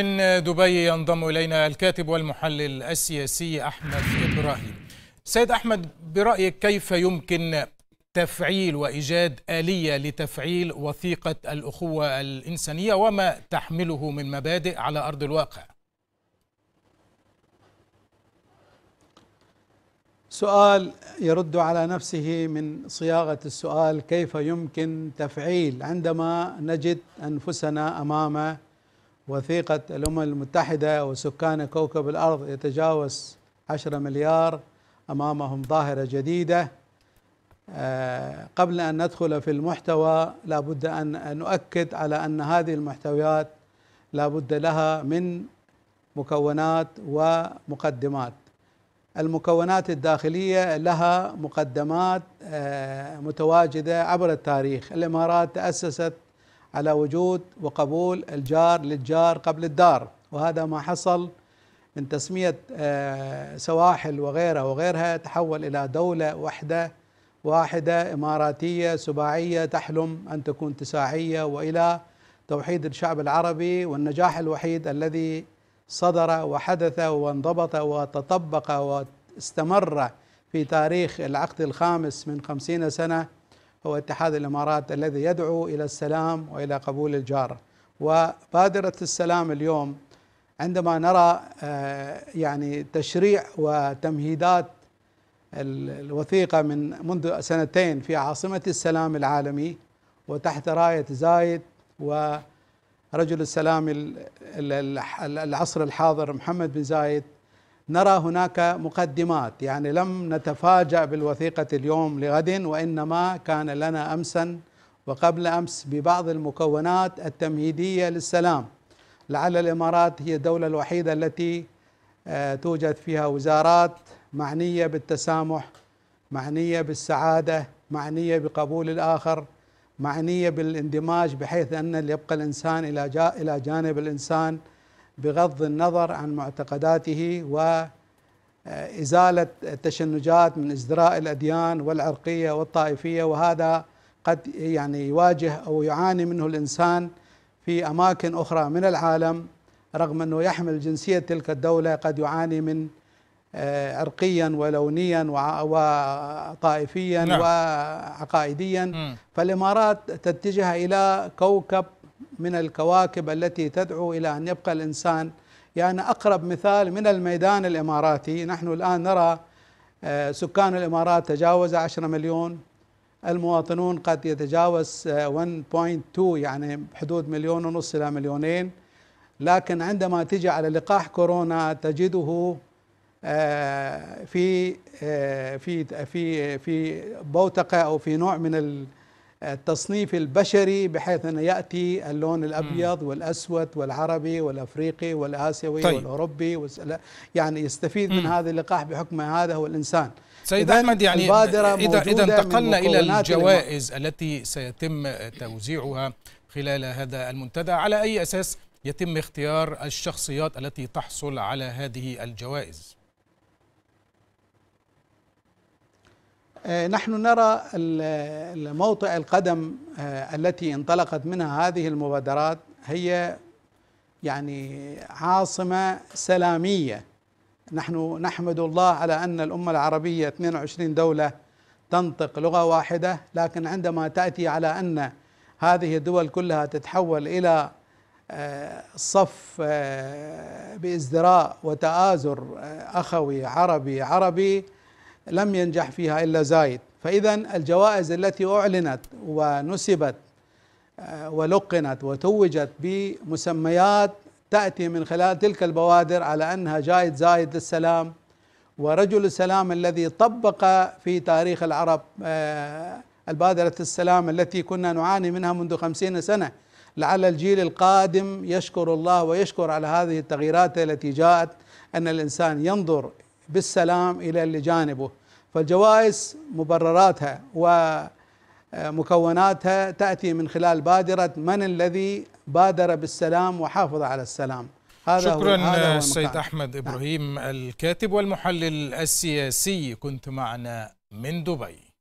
من دبي ينضم إلينا الكاتب والمحلل السياسي أحمد إبراهيم سيد أحمد برأيك كيف يمكن تفعيل وإيجاد آلية لتفعيل وثيقة الأخوة الإنسانية وما تحمله من مبادئ على أرض الواقع سؤال يرد على نفسه من صياغة السؤال كيف يمكن تفعيل عندما نجد أنفسنا أمام وثيقة الأمم المتحدة وسكان كوكب الأرض يتجاوز 10 مليار أمامهم ظاهرة جديدة آه، قبل أن ندخل في المحتوى لابد أن نؤكد على أن هذه المحتويات لابد لها من مكونات ومقدمات المكونات الداخلية لها مقدمات آه، متواجدة عبر التاريخ الإمارات تأسست على وجود وقبول الجار للجار قبل الدار وهذا ما حصل من تسمية آه، سواحل وغيرها وغيرها تحول إلى دولة وحدة واحدة إماراتية سباعية تحلم أن تكون تساعية وإلى توحيد الشعب العربي والنجاح الوحيد الذي صدر وحدث وانضبط وتطبق واستمر في تاريخ العقد الخامس من خمسين سنة هو اتحاد الامارات الذي يدعو الى السلام والى قبول الجاره وبادره السلام اليوم عندما نرى آه، يعني تشريع وتمهيدات الوثيقه من منذ سنتين في عاصمه السلام العالمي وتحت رايه زايد ورجل السلام العصر الحاضر محمد بن زايد نرى هناك مقدمات يعني لم نتفاجأ بالوثيقة اليوم لغد وإنما كان لنا أمسا وقبل أمس ببعض المكونات التمهيدية للسلام لعل الإمارات هي الدولة الوحيدة التي آه، توجد فيها وزارات معنية بالتسامح معنية بالسعادة معنية بقبول الآخر معنية بالاندماج بحيث أن يبقى الإنسان إلى جانب الإنسان بغض النظر عن معتقداته وازاله آه، التشنجات من ازدراء الاديان والعرقيه والطائفيه وهذا قد يعني يواجه او يعاني منه الانسان في اماكن اخرى من العالم رغم انه يحمل جنسيه تلك الدوله قد يعاني من آه، عرقيا ولونيا وطائفيا نعم. وعقائديا م. فالامارات تتجه الى كوكب من الكواكب التي تدعو الى ان يبقى الانسان يعني اقرب مثال من الميدان الاماراتي نحن الان نرى آه، سكان الامارات تجاوز 10 مليون المواطنون قد يتجاوز 1.2 آه، يعني حدود مليون ونص الى مليونين لكن عندما تجي على لقاح كورونا تجده آه، في في في في بوتقه او في نوع من التصنيف البشري بحيث أن يأتي اللون الأبيض والأسود والعربي والأفريقي والآسيوي طيب. والأوروبي يعني يستفيد من هذا اللقاح بحكم هذا هو الإنسان سيد أحمد يعني إذا, إذا انتقلنا إلى الجوائز الم... التي سيتم توزيعها خلال هذا المنتدى على أي أساس يتم اختيار الشخصيات التي تحصل على هذه الجوائز آه، نحن نرى موطئ القدم آه، التي انطلقت منها هذه المبادرات هي يعني عاصمة سلامية نحن نحمد الله على أن الأمة العربية 22 دولة تنطق لغة واحدة لكن عندما تأتي على أن هذه الدول كلها تتحول إلى آه، صف بازدراء وتآزر أخوي عربي عربي لم ينجح فيها الا زايد فاذا الجوائز التي اعلنت ونسبت آه، ولقنت وتوجت بمسميات تاتي من خلال تلك البوادر على انها جائد زايد للسلام ورجل السلام الذي طبق في تاريخ العرب آه، البادرة السلام التي كنا نعاني منها منذ خمسين سنة لعل الجيل القادم يشكر الله ويشكر على هذه التغييرات التي جاءت أن الإنسان ينظر بالسلام الى اللي جانبه فالجوائز مبرراتها ومكوناتها تاتي من خلال بادره من الذي بادر بالسلام وحافظ على السلام هذا شكرا هو السيد احمد نعم. ابراهيم نعم. الكاتب والمحلل السياسي كنت معنا من دبي